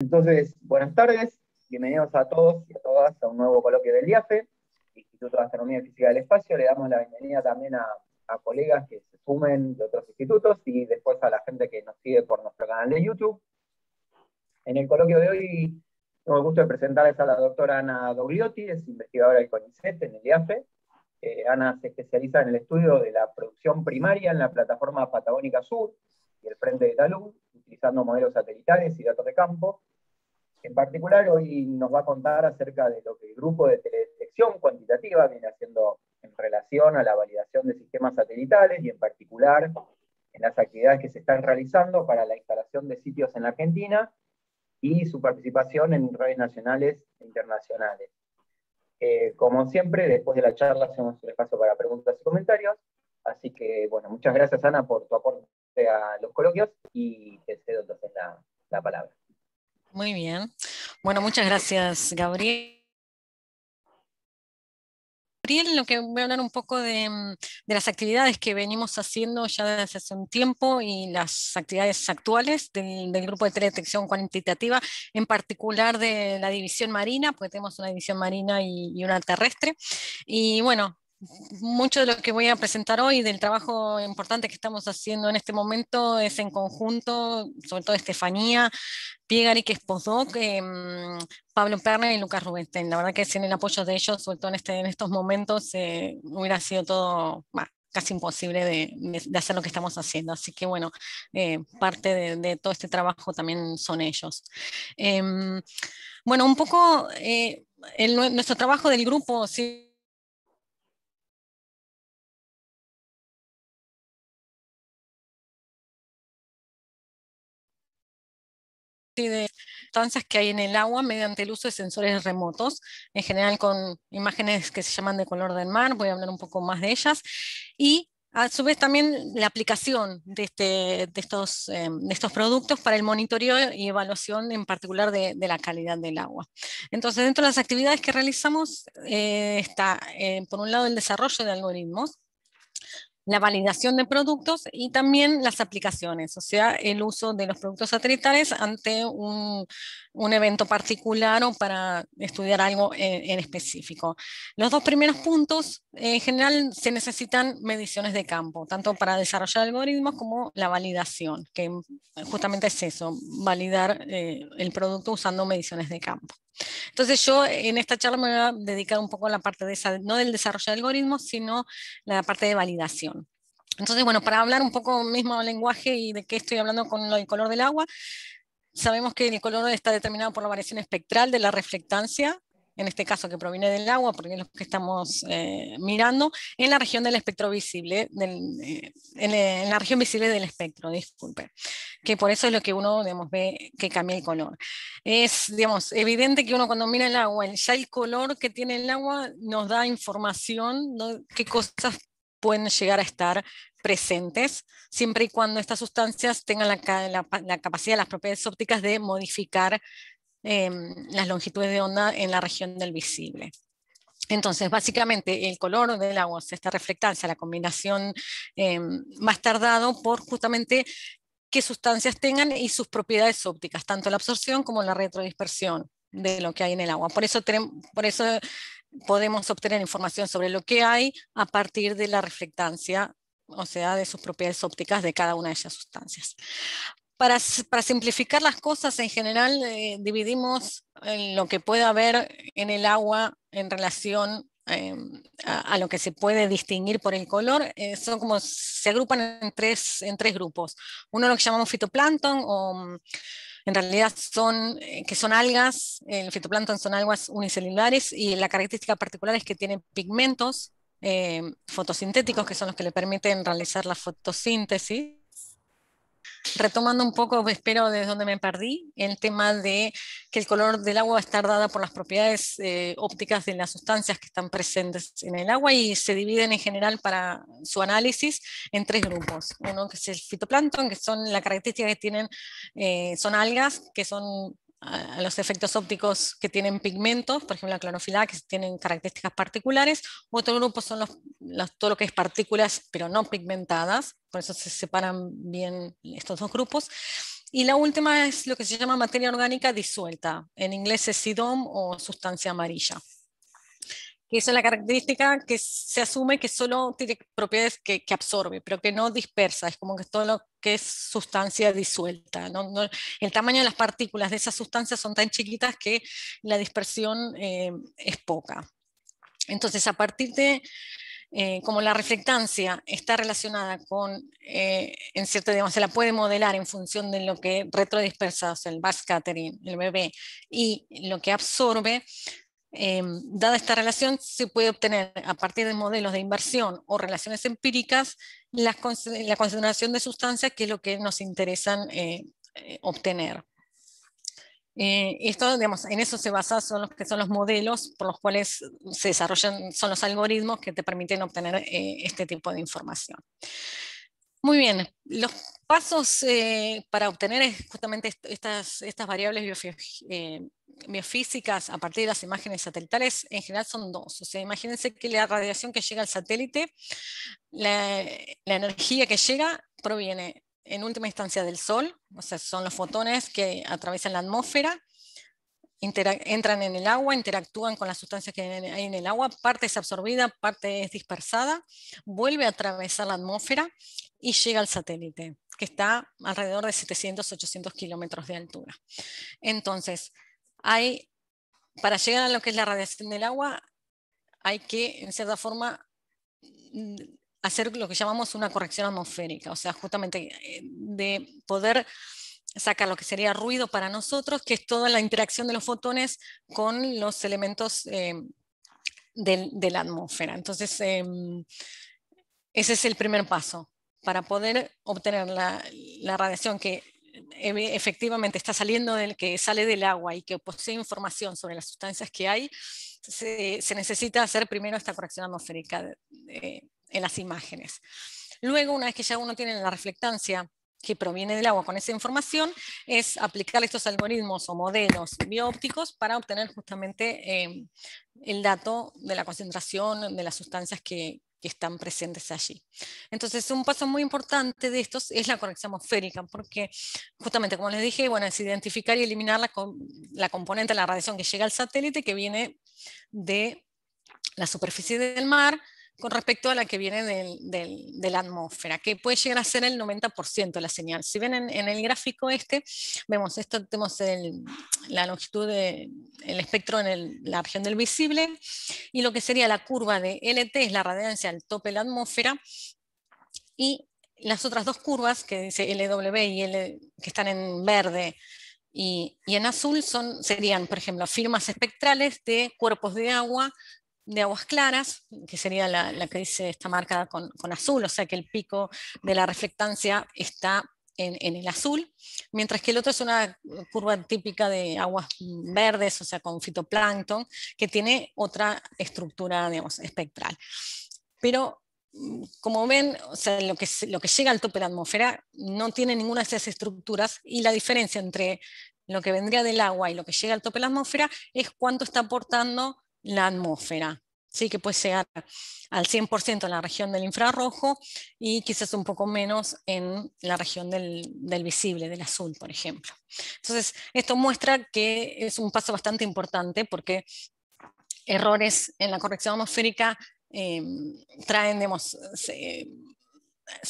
Entonces, buenas tardes, bienvenidos a todos y a todas a un nuevo coloquio del IAFE, Instituto de Astronomía y Física del Espacio. Le damos la bienvenida también a, colegas que se sumen de otros institutos y después a la gente que nos sigue por nuestro canal de YouTube. En el coloquio de hoy tengo el gusto de presentarles a la doctora Ana Dogliotti, es investigadora del CONICET en el IAFE. Eh, Ana se especializa en el estudio de la producción primaria en la plataforma Patagónica Sur, y el Frente de Talud, utilizando modelos satelitales y datos de campo. En particular, hoy nos va a contar acerca de lo que el grupo de teledetección cuantitativa viene haciendo en relación a la validación de sistemas satelitales y en particular en las actividades que se están realizando para la instalación de sitios en la Argentina y su participación en redes nacionales e internacionales. Eh, como siempre, después de la charla hacemos un espacio para preguntas y comentarios. Así que, bueno, muchas gracias Ana por tu aporte a los coloquios y te cedo entonces la, palabra. Muy bien. Bueno, muchas gracias, Gabriel. Gabriel, lo que voy a hablar un poco de, mm, las actividades que venimos haciendo ya desde hace un tiempo y las actividades actuales del, grupo de teledetección cuantitativa, en particular de la división marina, porque tenemos una división marina y una terrestre. Y bueno, mucho de lo que voy a presentar hoy, del trabajo importante que estamos haciendo en este momento, es en conjunto, sobre todo Estefanía Piegari, que es postdoc, em, Pablo Perna y Lucas Rubenstein. La verdad que sin el apoyo de ellos, sobre todo en, este, en estos momentos, eh, hubiera sido todo casi imposible de, hacer lo que estamos haciendo. Así que bueno, eh, parte de, todo este trabajo también son ellos. Em, bueno, un poco eh, nuestro trabajo del grupo, sí y de sustancias que hay en el agua mediante el uso de sensores remotos, en general con imágenes que se llaman de color del mar, voy a hablar un poco más de ellas, y a su vez también la aplicación de, este, de, estos, em, de, estos, productos para el monitoreo y evaluación en particular de, de, la calidad del agua. Entonces, dentro de las actividades que realizamos eh, está, eh, por un lado, el desarrollo de algoritmos, la validación de productos y también las aplicaciones, o sea, el uso de los productos satelitales ante un, evento particular o para estudiar algo en, específico. Los dos primeros puntos, en general, se necesitan mediciones de campo, tanto para desarrollar algoritmos como la validación, que justamente es eso, validar eh, el producto usando mediciones de campo. Entonces yo en esta charla me voy a dedicar un poco a la parte de esa, no del desarrollo de algoritmos, sino la parte de validación. Entonces, bueno, para hablar un poco mismo lenguaje y de qué estoy hablando con el color del agua, sabemos que el color está determinado por la variación espectral de la reflectancia en este caso que proviene del agua, porque es lo que estamos eh, mirando, en la región del espectro visible, del, eh, eh, en, la visible del espectro, disculpe, que por eso es lo que uno ve que cambia el color. Es digamos, evidente que uno cuando mira el agua, ya el color que tiene el agua nos da información, de qué cosas pueden llegar a estar presentes, siempre y cuando estas sustancias tengan la, la, capacidad, las propiedades ópticas de modificar Em, las longitudes de onda en la región del visible. Entonces, básicamente, el color del agua, esta reflectancia, la combinación em, más tardado por justamente qué sustancias tengan y sus propiedades ópticas, tanto la absorción como la retrodispersión de lo que hay en el agua. Por eso, por eso podemos obtener información sobre lo que hay a partir de la reflectancia, o sea, de sus propiedades ópticas de cada una de esas sustancias. Para, simplificar las cosas, en general eh, dividimos eh, lo que puede haber en el agua en relación eh, a, lo que se puede distinguir por el color, son como se agrupan en tres, en tres grupos. Uno lo que llamamos fitoplancton, o mm, en realidad son, que son algas, el fitoplancton son algas unicelulares y la característica particular es que tienen pigmentos fotosintéticos que son los que le permiten realizar la fotosíntesis retomando un poco, espero, desde donde me perdí, el tema de que el color del agua estar dada por las propiedades eh, ópticas de las sustancias que están presentes en el agua y se dividen en general para su análisis en tres grupos. Uno que es el fitoplancton, que son las característica que tienen, eh, son algas, que son a los efectos ópticos que tienen pigmentos, por ejemplo la clorofila, que tienen características particulares. Otro grupo son los, todo lo que es partículas, pero no pigmentadas, por eso se separan bien estos dos grupos. Y la última es lo que se llama materia orgánica disuelta, en inglés es SIDOM o sustancia amarilla que es la característica que se asume que solo tiene propiedades que, absorbe, pero que no dispersa, es como que todo lo que es sustancia disuelta. ¿no? el tamaño de las partículas de esas sustancias son tan chiquitas que la dispersión eh, es poca. Entonces, a partir de eh, como la reflectancia está relacionada con, eh, en cierto, digamos, se la puede modelar en función de lo que retrodispersa, o sea, el backscattering, el bebé, y lo que absorbe, Em, dada esta relación, se puede obtener a partir de modelos de inversión o relaciones empíricas la, concentración de sustancias, que es lo que nos interesan eh, eh, obtener. Eh, esto, en eso se basa, son los que son los modelos por los cuales se desarrollan, son los algoritmos que te permiten obtener este tipo de información. Muy bien, los pasos eh, para obtener justamente estas, variables eh, biofísicas a partir de las imágenes satelitales en general son dos. O sea, imagínense que la radiación que llega al satélite, la, la energía que llega proviene en última instancia del Sol, o sea, son los fotones que atraviesan la atmósfera, entran en el agua, interactúan con las sustancias que hay en el agua, parte es absorbida, parte es dispersada, vuelve a atravesar la atmósfera y llega al satélite, que está alrededor de 700-800 kilómetros de altura. Entonces, hay, para llegar a lo que es la radiación del agua, hay que, en cierta forma, mm, hacer lo que llamamos una corrección atmosférica, o sea, justamente eh, de poder saca lo que sería ruido para nosotros, que es toda la interacción de los fotones con los elementos eh, de, la atmósfera. Entonces, eh, ese es el primer paso para poder obtener la, radiación que e-, efectivamente está saliendo del que sale del agua y que posee información sobre las sustancias que hay, se, necesita hacer primero esta corrección atmosférica en las imágenes. Luego, una vez que ya uno tiene la reflectancia que proviene del agua con esa información es aplicar estos algoritmos o modelos biópticos para obtener justamente em, el dato de la concentración de las sustancias que, están presentes allí. Entonces, un paso muy importante de estos es la conexión atmosférica, porque justamente, como les dije, bueno, es identificar y eliminar la, la componente de la radiación que llega al satélite que viene de la superficie del mar, con respecto a la que viene del, de la atmósfera, que puede llegar a ser el 90% de la señal. Si ven en, el gráfico este, vemos esto, tenemos la longitud del espectro en la región del visible, y lo que sería la curva de LT es la radiancia al tope de la atmósfera, y las otras dos curvas, que dice LW y L, que están en verde, y, y, en azul son, serían, por ejemplo, firmas espectrales de cuerpos de agua de aguas claras, que sería la, que dice esta marca con, azul, o sea que el pico de la reflectancia está en, el azul, mientras que el otro es una curva típica de aguas verdes, o sea con fitoplancton, que tiene otra estructura digamos, espectral. Pero como ven, o lo, que, lo que llega al tope de la atmósfera no tiene ninguna de esas estructuras y la diferencia entre lo que vendría del agua y lo que llega al tope de la atmósfera es cuánto está aportando la atmósfera. Sí, que puede ser al 100% en la región del infrarrojo y quizás un poco menos en la región del, visible, del azul, por ejemplo. Entonces, esto muestra que es un paso bastante importante porque errores en la corrección atmosférica eh, traen, digamos, eh,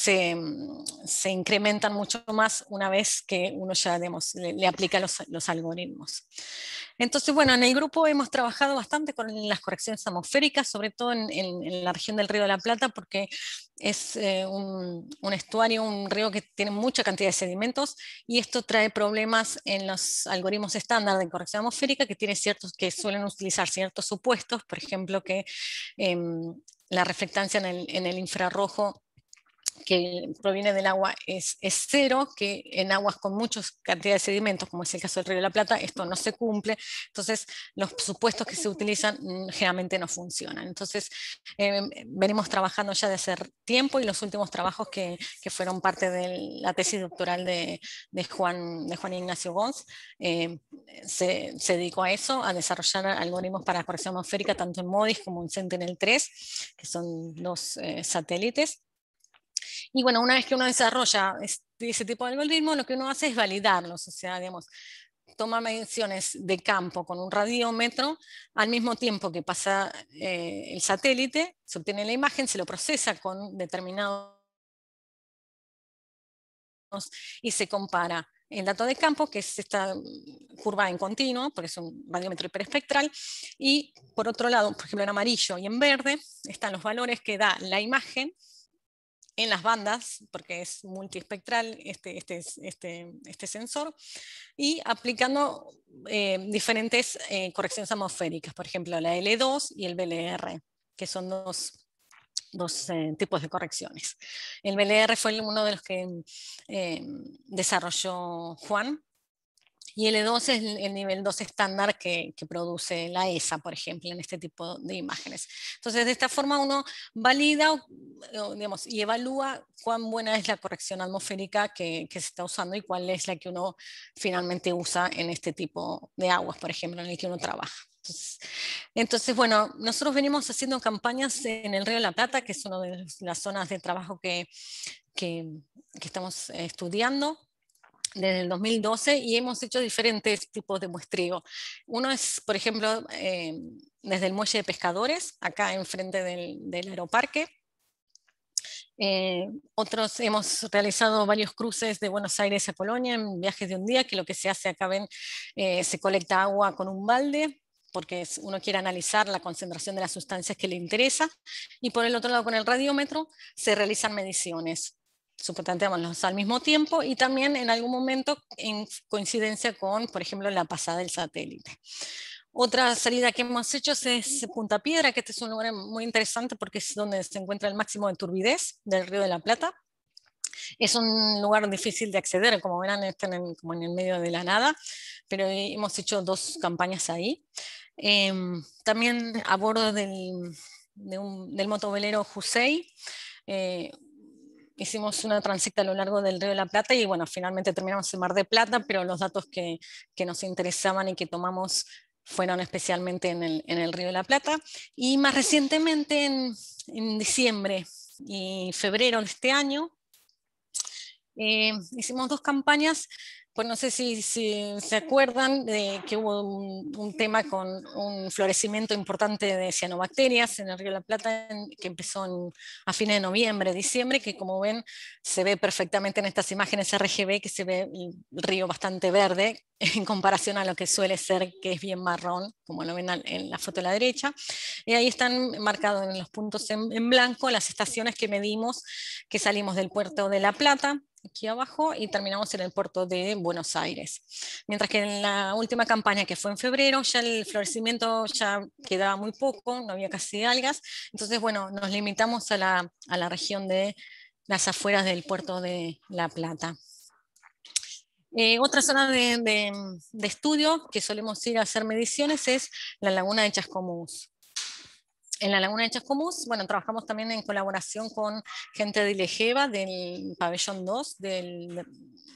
Mm, se, incrementan mucho más una vez que uno ya le, aplica los, algoritmos. Entonces, bueno, en el grupo hemos trabajado bastante con las correcciones atmosféricas, sobre todo en, la región del Río de la Plata, porque es eh, un, estuario, un río que tiene mucha cantidad de sedimentos y esto trae problemas en los algoritmos estándar de corrección atmosférica que, tiene ciertos, que suelen utilizar ciertos supuestos, por ejemplo, que em, la reflectancia en el infrarrojo que proviene del agua es, cero, que en aguas con mucha cantidad de sedimentos, como es el caso del Río de la Plata, esto no se cumple. Entonces, los supuestos que se utilizan mm, generalmente no funcionan. Entonces, em, venimos trabajando ya de hace tiempo y los últimos trabajos que, fueron parte de la tesis doctoral de, Juan, de Juan Ignacio Gons em, se, dedicó a eso, a desarrollar algoritmos para la corrección atmosférica tanto en MODIS como en Sentinel-3, que son los eh, satélites. Y bueno, una vez que uno desarrolla ese tipo de algoritmo, lo que uno hace es validarlos, o sea, digamos, toma mediciones de campo con un radiómetro, al mismo tiempo que pasa eh, el satélite, se obtiene la imagen, se lo procesa con determinados y se compara el dato de campo, que es esta curva en continuo, porque es un radiómetro hiperespectral, y por otro lado, por ejemplo en amarillo y en verde, están los valores que da la imagen, en las bandas, porque es multiespectral este, este, este, este sensor, y aplicando eh, diferentes eh, correcciones atmosféricas, por ejemplo, la L2 y el BLR, que son dos, eh, tipos de correcciones. El BLR fue uno de los que desarrolló Juan y L2 e es el nivel 2 estándar que, produce la ESA, por ejemplo, en este tipo de imágenes. Entonces, de esta forma uno valida digamos, y evalúa cuán buena es la corrección atmosférica que, se está usando y cuál es la que uno finalmente usa en este tipo de aguas, por ejemplo, en el que uno trabaja. Entonces, bueno, nosotros venimos haciendo campañas en el Río de la Plata, que es una de las zonas de trabajo que, que estamos estudiando desde el 2012 y hemos hecho diferentes tipos de muestreo. Uno es, por ejemplo, eh, desde el muelle de pescadores, acá enfrente del, aeroparque. Eh, otros hemos realizado varios cruces de Buenos Aires a Polonia en viajes de un día, que lo que se hace acá ven, eh, se colecta agua con un balde porque uno quiere analizar la concentración de las sustancias que le interesa, y por el otro lado, con el radiómetro, se realizan mediciones los al mismo tiempo y también en algún momento en coincidencia con, por ejemplo, la pasada del satélite. Otra salida que hemos hecho es Punta Piedra, que este es un lugar muy interesante porque es donde se encuentra el máximo de turbidez del Río de la Plata. Es un lugar difícil de acceder, como verán, están en, como en el medio de la nada, pero hemos hecho dos campañas ahí. Em, también a bordo del, de del motovelero Jusei, eh, hicimos una transita a lo largo del Río de la Plata y bueno, finalmente terminamos en Mar de Plata, pero los datos que, nos interesaban y que tomamos fueron especialmente en el, Río de la Plata. Y más recientemente, en, en diciembre y febrero de este año, eh, hicimos dos campañas pues no sé si, se acuerdan de que hubo un, tema con un florecimiento importante de cianobacterias en el Río la Plata que empezó a fines de noviembre, diciembre, que como ven se ve perfectamente en estas imágenes RGB que se ve el río bastante verde en comparación a lo que suele ser que es bien marrón, como lo ven en la foto de la derecha. Y ahí están marcados en los puntos en blanco las estaciones que medimos que salimos del puerto de La Plata aquí abajo y terminamos en el puerto de Buenos Aires. Mientras que en la última campaña que fue en febrero ya el florecimiento ya quedaba muy poco, no había casi algas, entonces bueno, nos limitamos a la, región de las afueras del puerto de La Plata. Eh, otra zona de, de, estudio que solemos ir a hacer mediciones es la laguna de Chascomús en la Laguna de Chascomús, bueno, trabajamos también en colaboración con gente de Ilejeva, del pabellón 2, del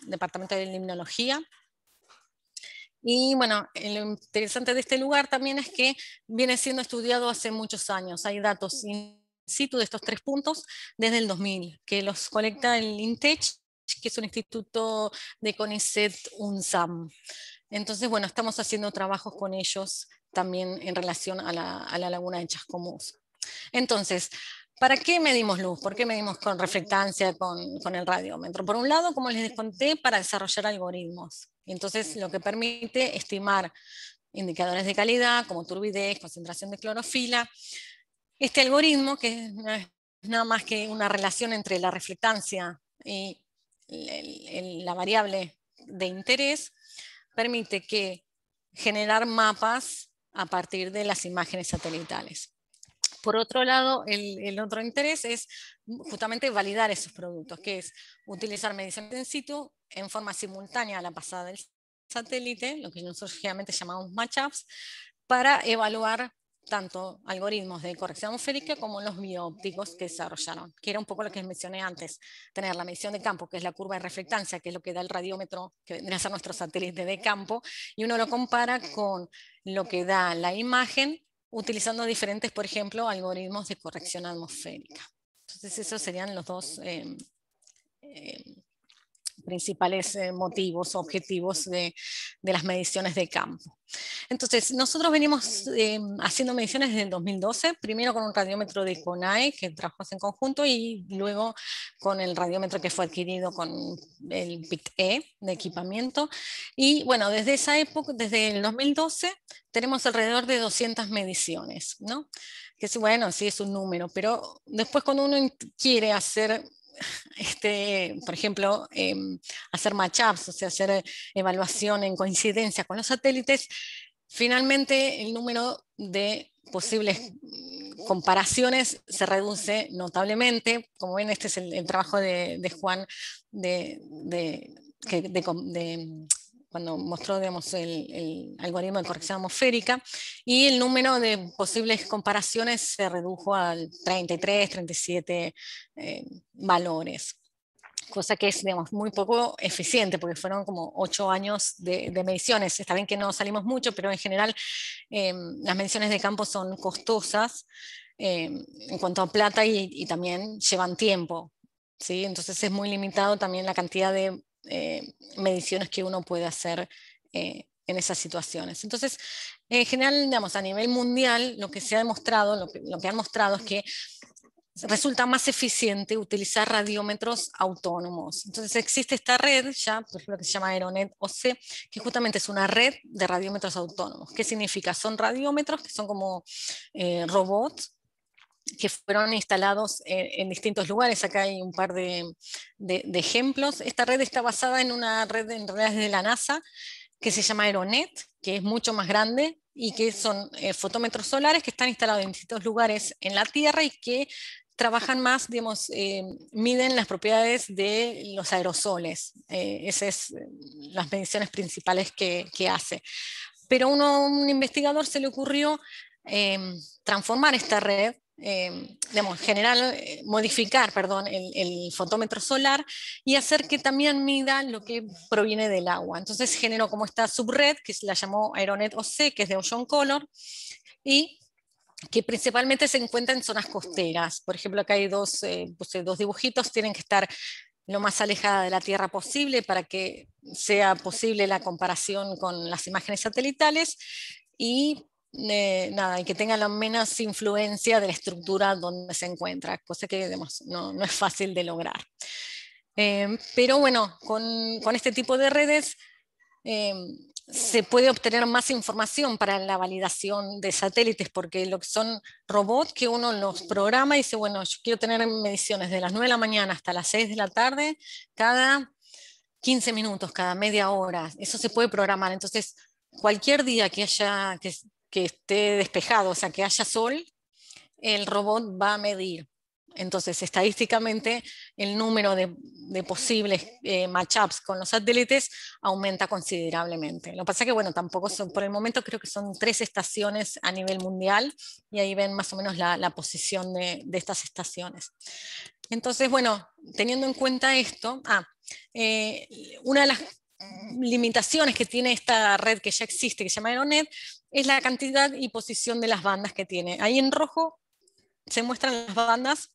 Departamento de Limnología. Y bueno, lo interesante de este lugar también es que viene siendo estudiado hace muchos años. Hay datos in situ de estos tres puntos desde el 2000, que los colecta el INTECH, que es un instituto de CONICET UNSAM. Entonces, bueno, estamos haciendo trabajos con ellos también en relación a la, laguna de Chascomús. Entonces, ¿Para qué medimos luz? ¿Por qué medimos con reflectancia, con, el radiómetro? Por un lado, como les conté, para desarrollar algoritmos. Entonces, lo que permite estimar indicadores de calidad, como turbidez, concentración de clorofila. Este algoritmo, que es nada más que una relación entre la reflectancia y la variable de interés, permite que generar mapas a partir de las imágenes satelitales. Por otro lado, el, otro interés es justamente validar esos productos, que es utilizar mediciones in situ en forma simultánea a la pasada del satélite, lo que nosotros generalmente llamamos matchups, para evaluar tanto algoritmos de corrección atmosférica como los biópticos que desarrollaron, que era un poco lo que mencioné antes, tener la medición de campo, que es la curva de reflectancia, que es lo que da el radiómetro, que vendría a ser nuestro satélite de campo, y uno lo compara con lo que da la imagen utilizando diferentes, por ejemplo, algoritmos de corrección atmosférica. Entonces, esos serían los dos eh, eh, principales eh, motivos, objetivos de, las mediciones de campo. Entonces, nosotros venimos eh, haciendo mediciones desde el 2012, primero con un radiómetro de CONAE que trabajamos en conjunto y luego con el radiómetro que fue adquirido con el PitE e de equipamiento. Y bueno, desde esa época, desde el 2012, tenemos alrededor de 200 mediciones, ¿no? Que bueno, sí es un número, pero después cuando uno quiere hacer este, por ejemplo, em, hacer matchups, o sea, hacer evaluación en coincidencia con los satélites, finalmente el número de posibles mm, comparaciones se reduce notablemente. Como ven, este es el, trabajo de, Juan de, de, de cuando mostró el, algoritmo de corrección atmosférica, y el número de posibles comparaciones se redujo al 33, 37 eh, valores, cosa que es digamos, muy poco eficiente, porque fueron como 8 años de, mediciones. Está bien que no salimos mucho, pero en general eh, las mediciones de campo son costosas. Eh, en cuanto a plata y, y también llevan tiempo, ¿Sí? Entonces es muy limitado también la cantidad de eh, mediciones que uno puede hacer eh, en esas situaciones. Entonces, en general, digamos, a nivel mundial, lo que se ha demostrado, lo que, han mostrado es que resulta más eficiente utilizar radiómetros autónomos. Entonces existe esta red, ya por lo que se llama Aeronet OC, que justamente es una red de radiómetros autónomos. ¿Qué significa? Son radiómetros que son como eh, robots que fueron instalados en, distintos lugares. Acá hay un par de, ejemplos. Esta red está basada en una red en realidad de la NASA que se llama Aeronet, que es mucho más grande y que son eh, fotómetros solares que están instalados en distintos lugares en la Tierra y que trabajan más, digamos, eh, miden las propiedades de los aerosoles. Eh, esas son las mediciones principales que, que hace. Pero a un investigador se le ocurrió transformar esta red Em, eh, digamos, general, modificar perdón, el, fotómetro solar y hacer que también mida lo que proviene del agua. Entonces generó como esta subred, que se la llamó Aeronet OC, que es de Ocean Color, y que principalmente se encuentra en zonas costeras. Por ejemplo, acá hay dos, eh, dos dibujitos, tienen que estar lo más alejada de la Tierra posible para que sea posible la comparación con las imágenes satelitales y eh, nada, y que tenga la menos influencia de la estructura donde se encuentra, cosa que no, no, es fácil de lograr. Eh, pero bueno, con, con, este tipo de redes eh, se puede obtener más información para la validación de satélites, porque lo que son robots que uno los programa y dice, bueno, yo quiero tener mediciones de las 9 de la mañana hasta las 6 de la tarde, cada 15 minutos, cada media hora. Eso se puede programar. Entonces, cualquier día que haya, que que esté despejado, o sea, que haya sol, el robot va a medir. Entonces, estadísticamente, el número de, posibles match eh, matchups con los satélites aumenta considerablemente. Lo que pasa es que, bueno, tampoco son, por el momento creo que son tres estaciones a nivel mundial y ahí ven más o menos la, posición de, estas estaciones. Entonces, bueno, teniendo en cuenta esto, ah, eh, una de las limitaciones que tiene esta red que ya existe, que se llama Aeronet, es la cantidad y posición de las bandas que tiene. Ahí en rojo se muestran las bandas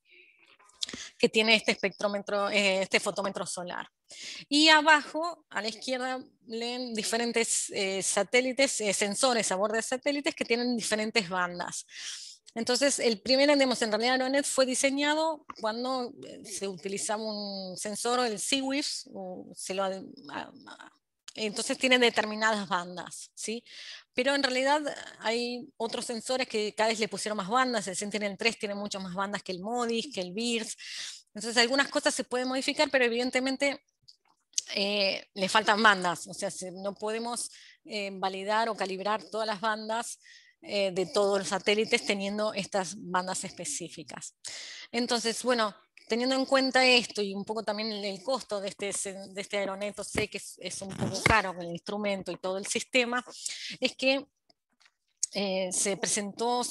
que tiene este espectrómetro, eh, este fotómetro solar. Y abajo, a la izquierda, leen diferentes eh, satélites, eh, sensores a bordo de satélites que tienen diferentes bandas. Entonces, el primer andemos en realidad Aeronet fue diseñado cuando eh, se utilizaba un sensor, el CWIFS, entonces tiene determinadas bandas, ¿sí? Pero en realidad hay otros sensores que cada vez le pusieron más bandas, el Sentinel-3 tiene muchas más bandas que el MODIS, que el BIRS, entonces algunas cosas se pueden modificar, pero evidentemente eh, le faltan bandas, o sea, no podemos eh, validar o calibrar todas las bandas eh, de todos los satélites teniendo estas bandas específicas. Entonces, bueno, teniendo en cuenta esto y un poco también el, costo de este, de este aeroneto, sé que es, es, un poco caro con el instrumento y todo el sistema, es que eh, se presentó,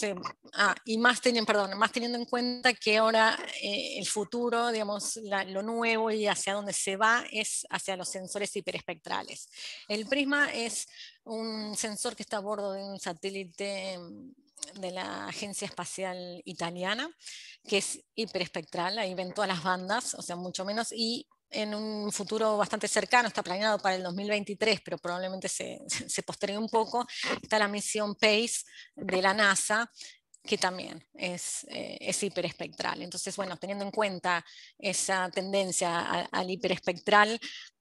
ah, y más, teniendo, perdón, más teniendo en cuenta que ahora eh, el futuro, digamos, lo nuevo y hacia dónde se va es hacia los sensores hiperespectrales. El prisma es un sensor que está a bordo de un satélite mm, de la Agencia Espacial Italiana, que es hiperespectral, ahí ven todas las bandas, o sea, mucho menos, y en un futuro bastante cercano, está planeado para el 2023, pero probablemente se, se postergue un poco, está la misión PACE de la NASA, que también es, eh, es, hiperespectral. Entonces, bueno, teniendo en cuenta esa tendencia al hiperespectral,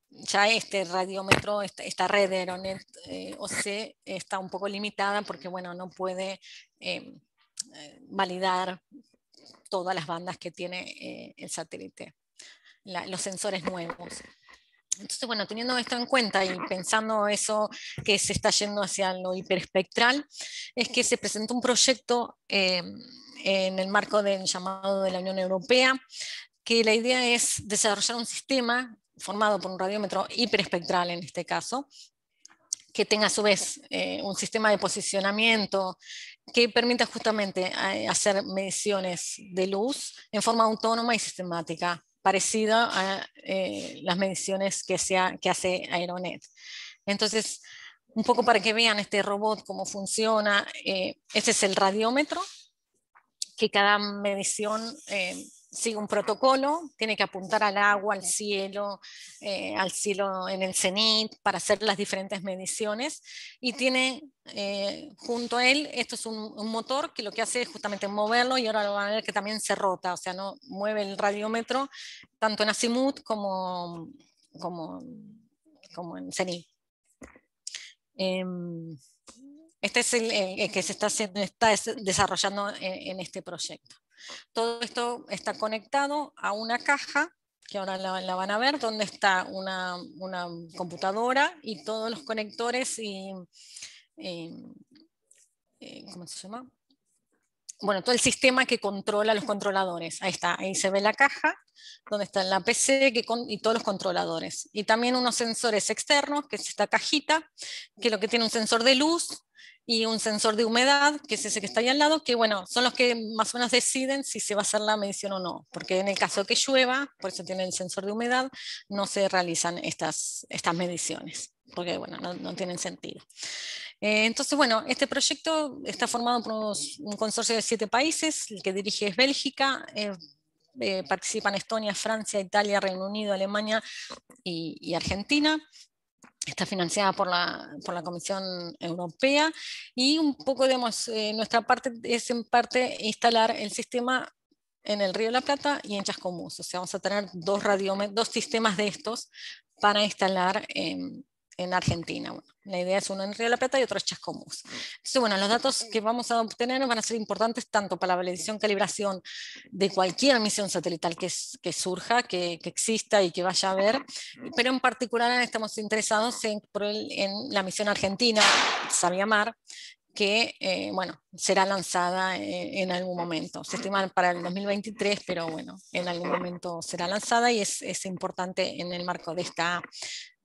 ya este radiómetro, esta, red de Aeronet eh, OCE está un poco limitada porque, bueno, no puede eh, validar todas las bandas que tiene el satélite los sensores nuevos. Entonces, bueno, teniendo esto en cuenta y pensando eso que se está yendo hacia lo hiperespectral, es que se presentó un proyecto em, en el marco del llamado de la Unión Europea, que la idea es desarrollar un sistema formado por un radiómetro hiperespectral en este caso, que tenga a su vez eh, un sistema de posicionamiento que permita justamente eh, hacer mediciones de luz en forma autónoma y sistemática parecido a eh, las mediciones que, sea, que hace Aeronet. Entonces, un poco para que vean este robot, cómo funciona, eh, este es el radiómetro, que cada medición eh, sigue un protocolo, tiene que apuntar al agua, al cielo, eh, al cielo en el cenit para hacer las diferentes mediciones y tiene eh, junto a él, esto es un, motor que lo que hace es justamente moverlo y ahora lo van a ver que también se rota, o sea, no mueve el radiómetro tanto en azimut como, como, en cenit. Em, este es el, que se está, haciendo, está desarrollando eh, en este proyecto. Todo esto está conectado a una caja que ahora la, van a ver, donde está una, computadora y todos los conectores y, eh, eh, ¿cómo se llama? Bueno, todo el sistema que controla los controladores. Ahí está, ahí se ve la caja, donde está la PC y todos los controladores. Y también unos sensores externos, que es esta cajita, que lo que tiene un sensor de luz, y un sensor de humedad, que es ese que está ahí al lado, que bueno, son los que más o menos deciden si se va a hacer la medición o no, porque en el caso de que llueva, por eso tiene el sensor de humedad, no se realizan estas, estas mediciones, porque bueno, no, tienen sentido. Eh, entonces, bueno, este proyecto está formado por un consorcio de siete países, el que dirige es Bélgica, eh, eh, participan Estonia, Francia, Italia, Reino Unido, Alemania y, y Argentina está financiada por la, Comisión Europea y un poco, de eh, nuestra parte es en parte instalar el sistema en el Río de la Plata y en Chascomús. O sea, vamos a tener dos, dos sistemas de estos para instalar en Argentina. Bueno, la idea es uno en Río de la Plata y otro en Chascomús. bueno, los datos que vamos a obtener van a ser importantes tanto para la y calibración de cualquier misión satelital que, que surja, que, exista y que vaya a haber, pero en particular estamos interesados en, en la misión argentina, Sabiamar, que, eh, bueno, será lanzada eh, en algún momento. Se estima para el 2023, pero bueno, en algún momento será lanzada y es, es importante en el marco de esta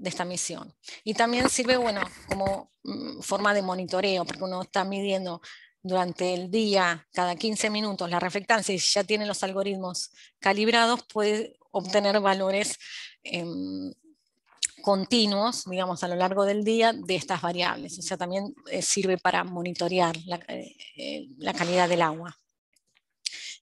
de esta misión. Y también sirve, bueno, como mm, forma de monitoreo, porque uno está midiendo durante el día, cada 15 minutos, la reflectancia y si ya tiene los algoritmos calibrados, puede obtener valores em, continuos, digamos, a lo largo del día de estas variables. O sea, también eh, sirve para monitorear la eh, eh, calidad del agua.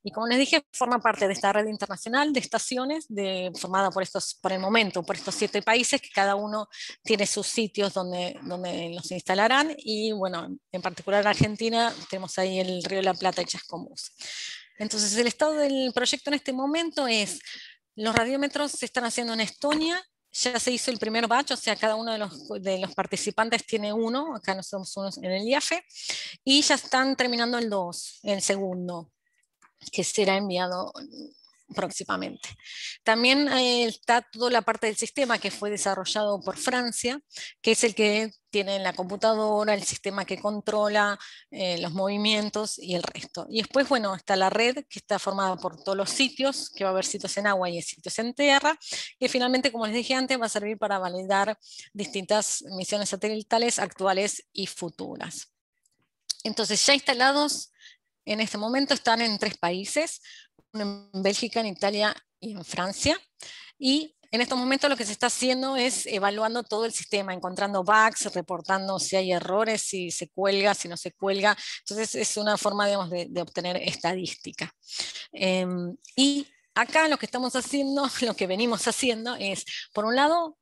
Y como les dije, forma parte de esta red internacional de estaciones de, formada por estos, por el momento, por estos siete países que cada uno tiene sus sitios donde, donde los instalarán. Y bueno, en particular Argentina, tenemos ahí el Río de la Plata y Chascomús. Entonces, el estado del proyecto en este momento es, los radiómetros se están haciendo en Estonia, ya se hizo el primer batch, o sea, cada uno de los, de los participantes tiene uno, acá nosotros somos unos en el IAFE, y ya están terminando el dos, el segundo que será enviado próximamente. También eh, está toda la parte del sistema que fue desarrollado por Francia, que es el que tiene en la computadora, el sistema que controla eh, los movimientos y el resto. Y después, bueno, está la red que está formada por todos los sitios, que va a haber sitios en agua y sitios en tierra, y finalmente, como les dije antes, va a servir para validar distintas misiones satelitales actuales y futuras. Entonces, ya instalados en este momento están en tres países, en Bélgica, en Italia y en Francia. Y en estos momentos lo que se está haciendo es evaluando todo el sistema, encontrando bugs, reportando si hay errores, si se cuelga, si no se cuelga. Entonces es una forma, de, obtener estadística. Em, y acá lo que estamos haciendo, lo que venimos haciendo es, por un lado,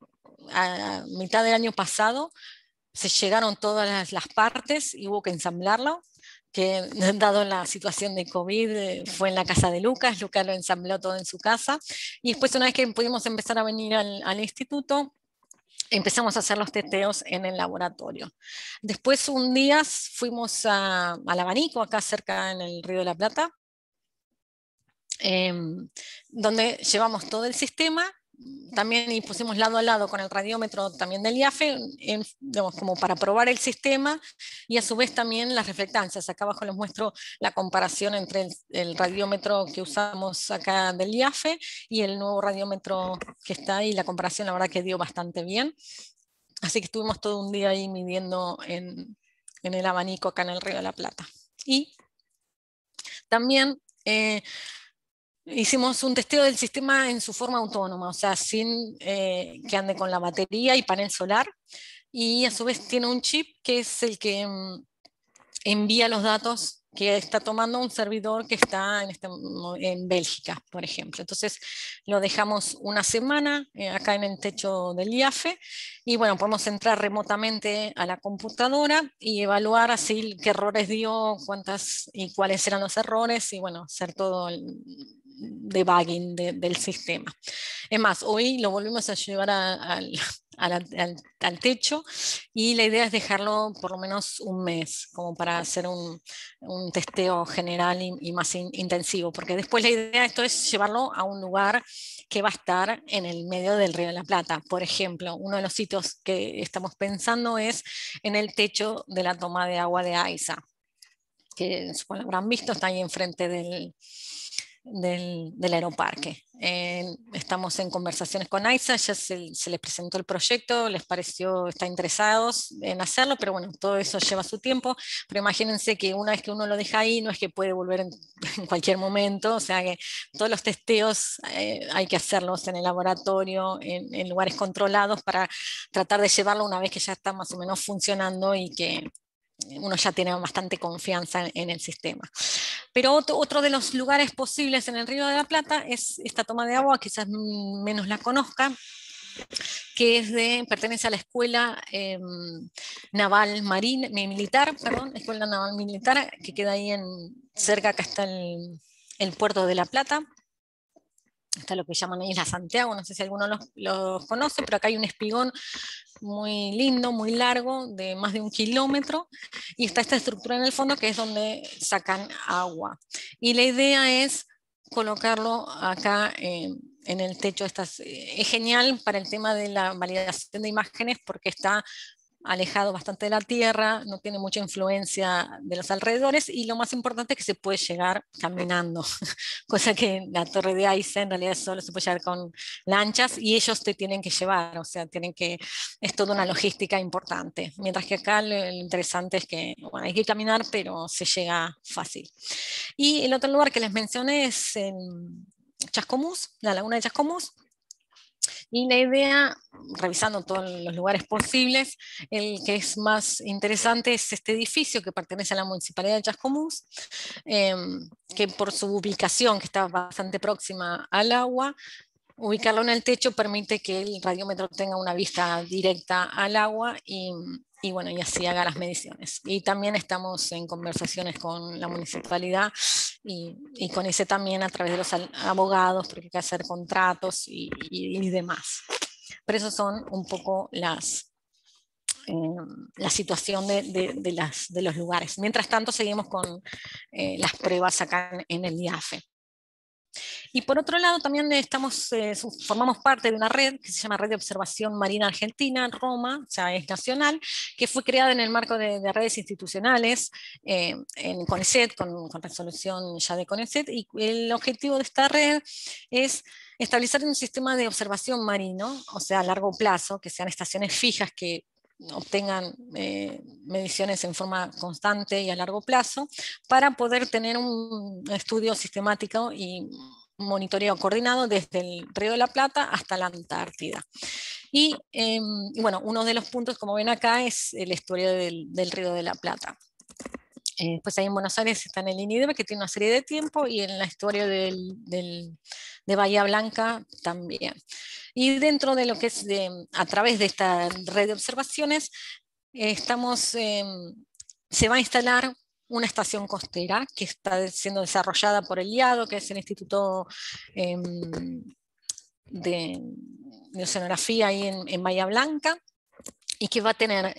a mitad del año pasado, se llegaron todas las, las partes y hubo que ensamblarlo que dado la situación de COVID eh, fue en la casa de Lucas, Lucas lo ensambló todo en su casa y después una vez que pudimos empezar a venir al, instituto, empezamos a hacer los testeos en el laboratorio. Después un día fuimos al abanico, acá cerca en el Río de la Plata, em, donde llevamos todo el sistema también y pusimos lado a lado con el radiómetro también del IAFE, como para probar el sistema y a su vez también las reflectancias. Acá abajo les muestro la comparación entre el, radiómetro que usamos acá del IAFE y el nuevo radiómetro que está ahí. La comparación la verdad que dio bastante bien. Así que estuvimos todo un día ahí midiendo en, en el abanico acá en el Río de la Plata. Y también... Eh, hicimos un testeo del sistema en su forma autónoma, o sea, sin eh, que ande con la batería y panel solar. Y a su vez tiene un chip que es el que mm, envía los datos que está tomando un servidor que está en, este, en Bélgica, por ejemplo. Entonces lo dejamos una semana eh, acá en el techo del IAFE y bueno, podemos entrar remotamente a la computadora y evaluar así qué errores dio, cuántas y cuáles eran los errores y bueno, hacer todo el, de bugging del sistema. Es más, hoy lo volvemos a llevar al, techo y la idea es dejarlo por lo menos un mes, como para hacer un, testeo general y, más intensivo, porque después la idea de esto es llevarlo a un lugar que va a estar en el medio del Río de la Plata. Por ejemplo, uno de los sitios que estamos pensando es en el techo de la toma de agua de AISA, que supongo habrán visto, está ahí enfrente del, del, aeroparque. Eh, estamos en conversaciones con AISA, ya se, les presentó el proyecto, les pareció, está interesados en hacerlo, pero bueno, todo eso lleva su tiempo, pero imagínense que una vez que uno lo deja ahí, no es que puede volver en, cualquier momento, o sea que todos los testeos eh, hay que hacerlos en el laboratorio, en lugares controlados, para tratar de llevarlo una vez que ya está más o menos funcionando y que uno ya tiene bastante confianza en, el sistema. Pero otro, de los lugares posibles en el Río de la Plata es esta toma de agua, quizás menos la conozca, que pertenece a la Escuela em, Naval Militar, Escuela Naval Militar, que queda ahí en, cerca, acá está el puerto de La Plata está lo que llaman ahí la Santiago, no sé si alguno los, conoce, pero acá hay un espigón muy lindo, muy largo, de más de un kilómetro, y está esta estructura en el fondo que es donde sacan agua. Y la idea es colocarlo acá eh, en el techo. Eh, es genial para el tema de la validación de imágenes porque está alejado bastante de la tierra, no tiene mucha influencia de los alrededores y lo más importante es que se puede llegar caminando, cosa que la torre de Aysén en realidad solo se puede llegar con lanchas y ellos te tienen que llevar, o sea, tienen que, es toda una logística importante, mientras que acá lo, interesante es que hay que caminar, pero se llega fácil. Y el otro lugar que les mencioné es en Chascomús, la laguna de Chascomús, y la idea, revisando todos los lugares posibles, el que es más interesante es este edificio que pertenece a la Municipalidad de Chascomús, em, que por su ubicación, que está bastante próxima al agua, ubicarlo en el techo permite que el radiómetro tenga una vista directa al agua y y bueno, y así haga las mediciones. Y también estamos en conversaciones con la municipalidad y, y con ese también a través de los abogados, porque hay que hacer contratos y, y, demás. Pero eso son un poco las, eh, la situación de, de, de, las, de, los lugares. Mientras tanto, seguimos con eh, las pruebas acá en, en el IAFE. Y por otro lado, también estamos, eh, formamos parte de una red que se llama Red de Observación Marina Argentina en Roma, o sea, es nacional, que fue creada en el marco de, redes institucionales eh, en CONICET, con, con, resolución ya de CONICET, y el objetivo de esta red es establecer un sistema de observación marino, o sea, a largo plazo, que sean estaciones fijas que obtengan eh, mediciones en forma constante y a largo plazo, para poder tener un estudio sistemático y monitoreo coordinado desde el Río de la Plata hasta la Antártida. Y, em, bueno, uno de los puntos, como ven acá, es el estudio del Río de la Plata. Eh, pues ahí en Buenos Aires está en el INIDEM, que tiene una serie de tiempo, y en la historia de Bahía Blanca también. Y dentro de lo que es a través de esta red de observaciones, estamos, eh, se va a instalar una estación costera que está siendo desarrollada por el IADO, que es el Instituto eh, de, de, Oceanografía ahí en, en, Bahía Blanca, y que va a tener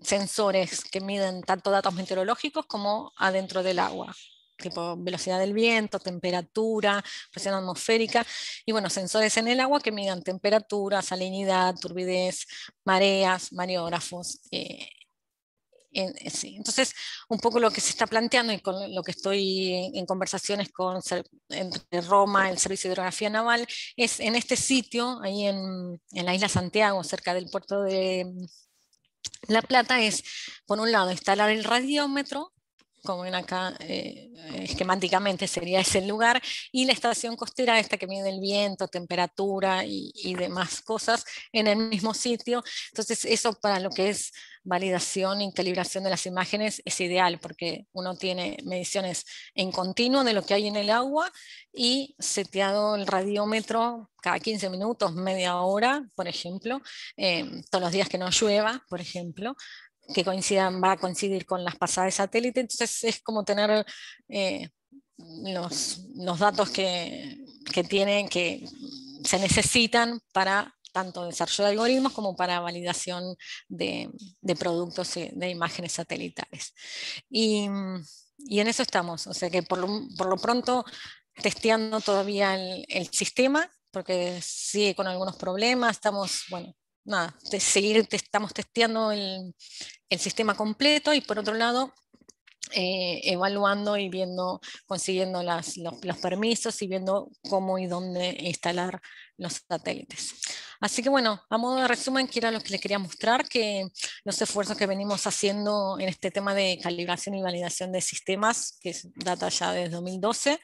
sensores que miden tanto datos meteorológicos como adentro del agua tipo velocidad del viento, temperatura, presión atmosférica, y bueno, sensores en el agua que midan temperatura, salinidad, turbidez, mareas, mareógrafos. Eh, eh, Entonces, un poco lo que se está planteando y con lo que estoy en, conversaciones con entre Roma, el Servicio de Hidrografía Naval, es en este sitio, ahí en, la isla Santiago, cerca del puerto de la plata es, por un lado, instalar el radiómetro como ven acá, eh, esquemáticamente sería ese lugar, y la estación costera, esta que mide el viento, temperatura y, y, demás cosas en el mismo sitio. Entonces, eso para lo que es validación y calibración de las imágenes es ideal, porque uno tiene mediciones en continuo de lo que hay en el agua y seteado el radiómetro cada 15 minutos, media hora, por ejemplo, eh, todos los días que no llueva, por ejemplo, que coincidan, va a coincidir con las pasadas de satélite, entonces es como tener eh, los, datos que, tienen, que se necesitan para tanto desarrollo de algoritmos como para validación de, de productos de imágenes satelitales. Y, en eso estamos, o sea que por lo, pronto testeando todavía el, sistema, porque sigue con algunos problemas, estamos, bueno, nada, de seguir, estamos testeando el, sistema completo y por otro lado, eh, evaluando y viendo, consiguiendo las, los, permisos y viendo cómo y dónde instalar los satélites. Así que bueno, a modo de resumen, quiero lo que les quería mostrar, que los esfuerzos que venimos haciendo en este tema de calibración y validación de sistemas, que data ya desde 2012,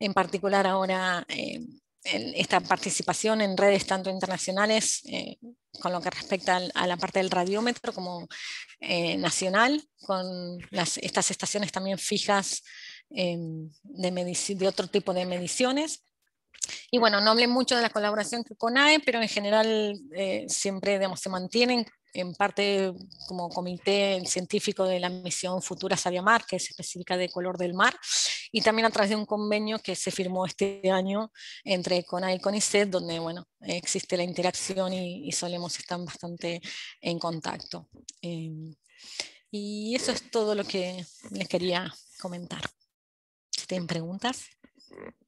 en particular ahora... Eh, esta participación en redes tanto internacionales eh, con lo que respecta a la parte del radiómetro como eh, nacional, con las, estas estaciones también fijas em, de, de, otro tipo de mediciones. Y bueno, no hablé mucho de la colaboración con AE, pero en general eh, siempre se mantienen en parte como comité científico de la misión Futura Sabia Mar, que es específica de color del mar, y también a través de un convenio que se firmó este año entre CONA y CONICET, donde bueno, existe la interacción y, solemos estar bastante en contacto. Em, y eso es todo lo que les quería comentar. tienen preguntas.